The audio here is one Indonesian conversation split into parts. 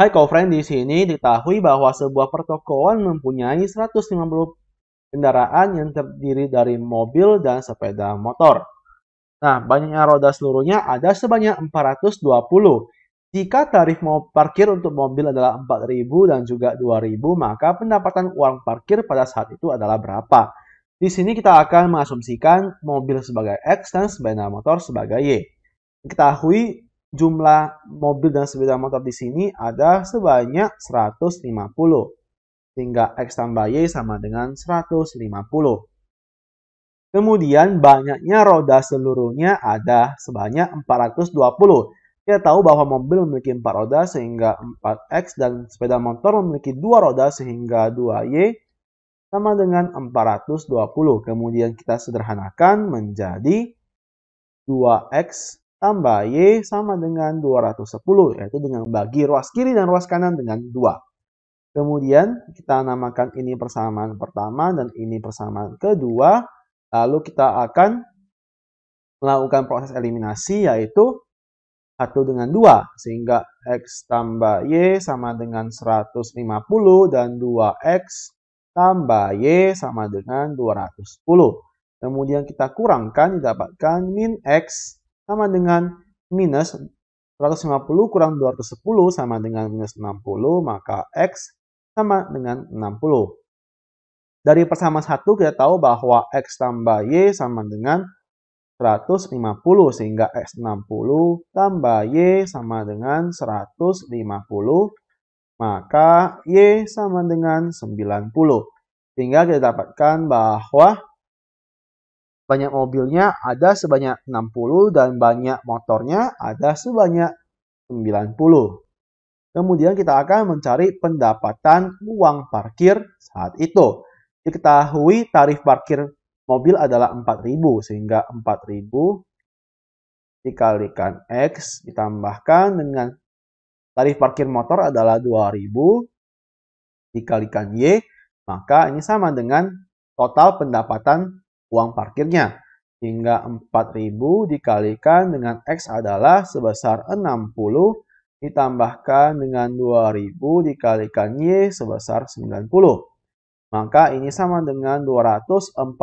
Hai kau friend di sini diketahui bahwa sebuah pertokoan mempunyai 150 kendaraan yang terdiri dari mobil dan sepeda motor. Nah, banyaknya roda seluruhnya ada sebanyak 420. Jika tarif mau parkir untuk mobil adalah 4.000 dan juga 2.000, maka pendapatan uang parkir pada saat itu adalah berapa? Di sini kita akan mengasumsikan mobil sebagai X dan sepeda motor sebagai Y. Diketahui jumlah mobil dan sepeda motor di sini ada sebanyak 150. Sehingga X tambah Y sama dengan 150. Kemudian banyaknya roda seluruhnya ada sebanyak 420. Kita tahu bahwa mobil memiliki 4 roda sehingga 4X dan sepeda motor memiliki 2 roda sehingga 2Y sama dengan 420. Kemudian kita sederhanakan menjadi 2X tambah Y sama dengan 210, yaitu dengan bagi ruas kiri dan ruas kanan dengan 2. Kemudian kita namakan ini persamaan pertama dan ini persamaan kedua. Lalu kita akan melakukan proses eliminasi yaitu 1 dengan 2. Sehingga X tambah Y sama dengan 150 dan 2X tambah Y sama dengan 210. Kemudian kita kurangkan didapatkan min X sama dengan minus 150 kurang 210 sama dengan minus 60, maka X sama dengan 60. Dari persamaan 1 kita tahu bahwa X tambah Y sama dengan 150, sehingga X60 tambah Y sama dengan 150, maka Y sama dengan 90. Sehingga kita dapatkan bahwa banyak mobilnya ada sebanyak 60 dan banyak motornya ada sebanyak 90. Kemudian kita akan mencari pendapatan uang parkir saat itu. Diketahui tarif parkir mobil adalah 4000 sehingga 4000 dikalikan X ditambahkan dengan tarif parkir motor adalah 2000 dikalikan Y maka ini sama dengan total pendapatan uang parkirnya. Hingga 4000 dikalikan dengan X adalah sebesar 60 ditambahkan dengan 2000 dikalikan Y sebesar 90. Maka ini sama dengan 240.000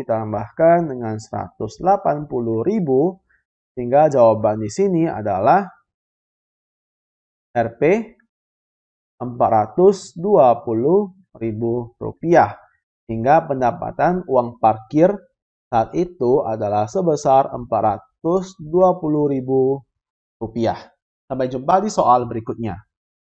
ditambahkan dengan 180.000 sehingga jawaban di sini adalah Rp 420.000 rupiah hingga pendapatan uang parkir saat itu adalah sebesar Rp420.000. Sampai jumpa di soal berikutnya.